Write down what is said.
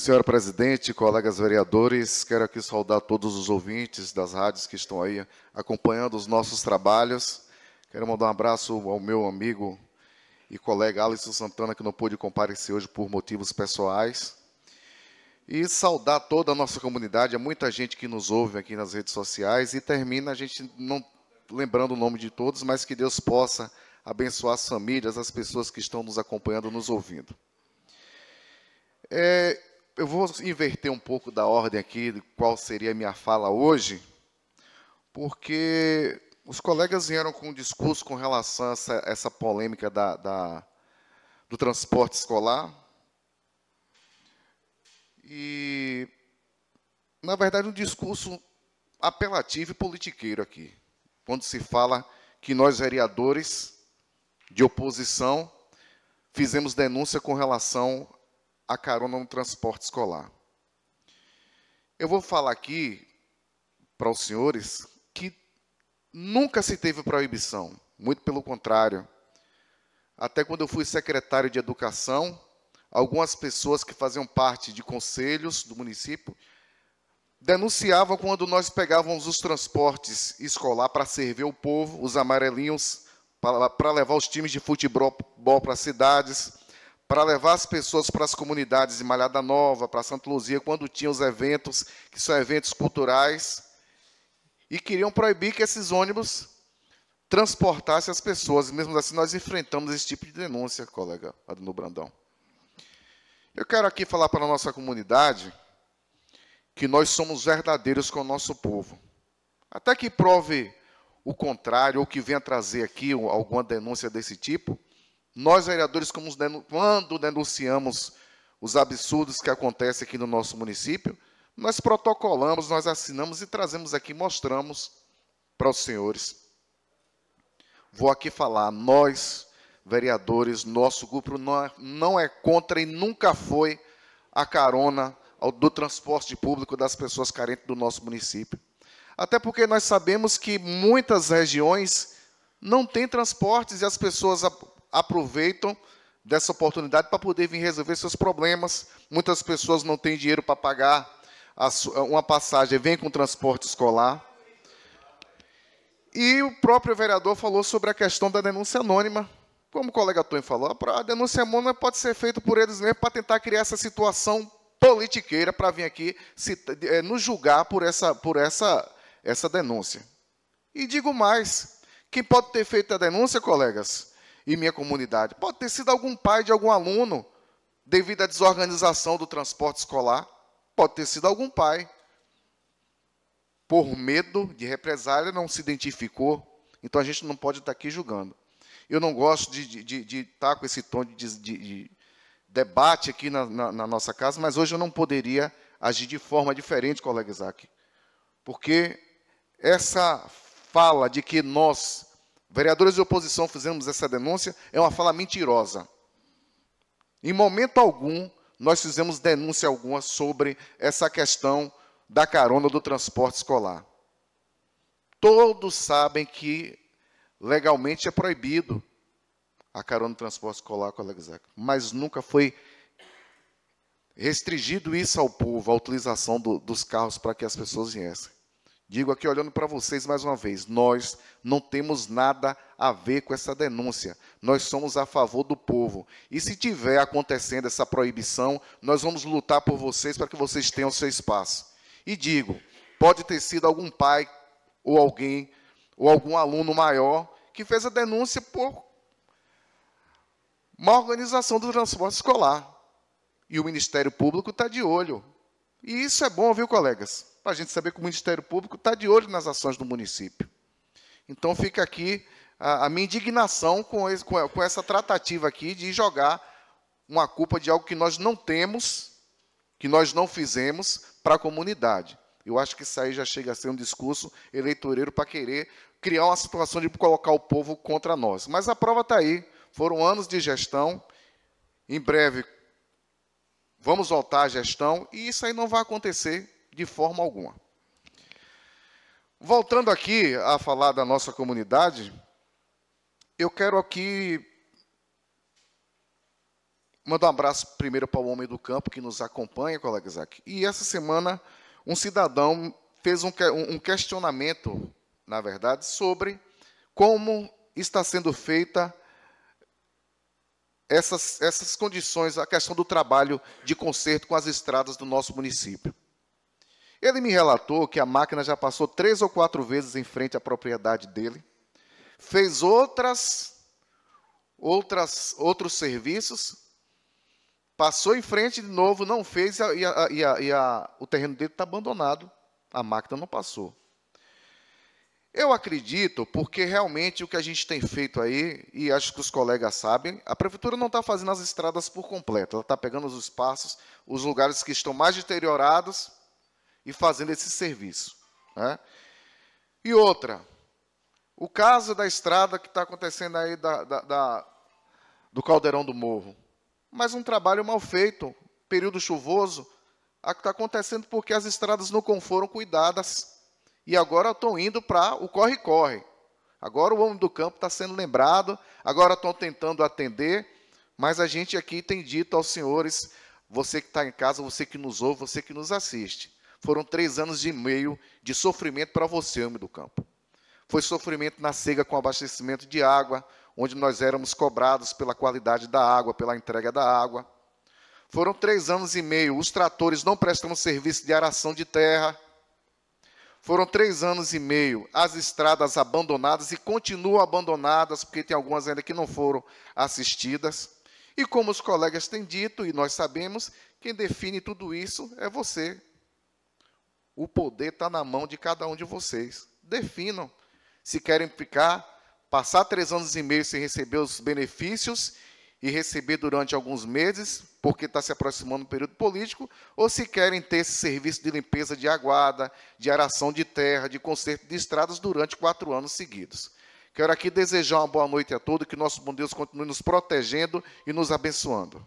Senhor presidente, colegas vereadores, quero aqui saudar todos os ouvintes das rádios que estão aí acompanhando os nossos trabalhos. Quero mandar um abraço ao meu amigo e colega Alisson Santana, que não pôde comparecer hoje por motivos pessoais. E saudar toda a nossa comunidade, a muita gente que nos ouve aqui nas redes sociais e termina a gente não lembrando o nome de todos, mas que Deus possa abençoar as famílias, as pessoas que estão nos acompanhando, nos ouvindo. É, eu vou inverter um pouco da ordem aqui de qual seria a minha fala hoje, porque os colegas vieram com um discurso com relação a essa, essa polêmica da, da, do transporte escolar. E, na verdade, um discurso apelativo e politiqueiro aqui, quando se fala que nós, vereadores de oposição, fizemos denúncia com relação a carona no transporte escolar. Eu vou falar aqui para os senhores que nunca se teve proibição, muito pelo contrário. Até quando eu fui secretário de Educação, algumas pessoas que faziam parte de conselhos do município denunciavam quando nós pegávamos os transportes escolar para servir o povo, os amarelinhos, para levar os times de futebol para as cidades, para levar as pessoas para as comunidades de Malhada Nova, para Santa Luzia, quando tinham os eventos, que são eventos culturais, e queriam proibir que esses ônibus transportassem as pessoas. Mesmo assim, nós enfrentamos esse tipo de denúncia, colega Adno Brandão. Eu quero aqui falar para a nossa comunidade que nós somos verdadeiros com o nosso povo. Até que prove o contrário, ou que venha trazer aqui alguma denúncia desse tipo, nós, vereadores, quando denunciamos os absurdos que acontecem aqui no nosso município, nós protocolamos, nós assinamos e trazemos aqui, mostramos para os senhores. Vou aqui falar, nós, vereadores, nosso grupo não é, é contra e nunca foi a carona do transporte público das pessoas carentes do nosso município. Até porque nós sabemos que muitas regiões não têm transportes e as pessoas aproveitam dessa oportunidade para poder vir resolver seus problemas. Muitas pessoas não têm dinheiro para pagar uma passagem, vem com transporte escolar. E o próprio vereador falou sobre a questão da denúncia anônima. Como o colega Tony falou, a denúncia anônima pode ser feita por eles mesmos para tentar criar essa situação politiqueira para vir aqui se, é, nos julgar por, essa, por essa, essa denúncia. E digo mais, quem pode ter feito a denúncia, colegas, e minha comunidade. Pode ter sido algum pai de algum aluno devido à desorganização do transporte escolar. Pode ter sido algum pai. Por medo de represália, não se identificou. Então a gente não pode estar aqui julgando. Eu não gosto de, de, de, de estar com esse tom de, debate aqui na, na, na, nossa casa, mas hoje eu não poderia agir de forma diferente, colega Isaac. Porque essa fala de que nós Vereadores de oposição fizemos essa denúncia, é uma fala mentirosa. Em momento algum, nós fizemos denúncia alguma sobre essa questão da carona do transporte escolar. Todos sabem que legalmente é proibido a carona do transporte escolar, colega Zeca, mas nunca foi restringido isso ao povo, a utilização do, dos carros para que as pessoas viessem. Digo aqui olhando para vocês mais uma vez, nós não temos nada a ver com essa denúncia. Nós somos a favor do povo. E se tiver acontecendo essa proibição, nós vamos lutar por vocês para que vocês tenham seu espaço. E digo, pode ter sido algum pai ou alguém ou algum aluno maior que fez a denúncia por má organização do transporte escolar. E o Ministério Público está de olho. E isso é bom, viu, colegas? Para a gente saber que o Ministério Público está de olho nas ações do município. Então fica aqui a, a minha indignação com, esse, com, com essa tratativa aqui de jogar uma culpa de algo que nós não temos, que nós não fizemos para a comunidade. Eu acho que isso aí já chega a ser um discurso eleitoreiro para querer criar uma situação de colocar o povo contra nós. Mas a prova está aí. Foram anos de gestão. Em breve Vamos voltar à gestão e isso aí não vai acontecer de forma alguma. Voltando aqui a falar da nossa comunidade, eu quero aqui mandar um abraço primeiro para o homem do campo que nos acompanha, colega Isaac. E essa semana um cidadão fez um, um questionamento, na verdade, sobre como está sendo feita essas, essas condições, a questão do trabalho de conserto com as estradas do nosso município. Ele me relatou que a máquina já passou três ou quatro vezes em frente à propriedade dele, fez outras, outras outros serviços, passou em frente de novo, não fez e, a, e, a, e a, o terreno dele está abandonado. A máquina não passou. Eu acredito, porque realmente o que a gente tem feito aí, e acho que os colegas sabem, a prefeitura não está fazendo as estradas por completo. Ela está pegando os espaços, os lugares que estão mais deteriorados e fazendo esse serviço. Né? E outra, o caso da estrada que está acontecendo aí da, da, da, do Caldeirão do Morro. Mas um trabalho mal feito, período chuvoso, está acontecendo porque as estradas não foram cuidadas e agora estão indo para o corre-corre. Agora o homem do campo está sendo lembrado, agora estão tentando atender, mas a gente aqui tem dito aos senhores, você que está em casa, você que nos ouve, você que nos assiste. Foram três anos e meio de sofrimento para você, homem do campo. Foi sofrimento na cega com abastecimento de água, onde nós éramos cobrados pela qualidade da água, pela entrega da água. Foram três anos e meio, os tratores não prestam serviço de aração de terra. Foram três anos e meio, as estradas abandonadas e continuam abandonadas, porque tem algumas ainda que não foram assistidas. E como os colegas têm dito, e nós sabemos, quem define tudo isso é você. O poder está na mão de cada um de vocês. Definam se querem ficar, passar três anos e meio sem receber os benefícios e receber durante alguns meses, porque está se aproximando o período político, ou se querem ter esse serviço de limpeza de aguada, de aração de terra, de conserto de estradas durante quatro anos seguidos. Quero aqui desejar uma boa noite a todos, que nosso bom Deus continue nos protegendo e nos abençoando.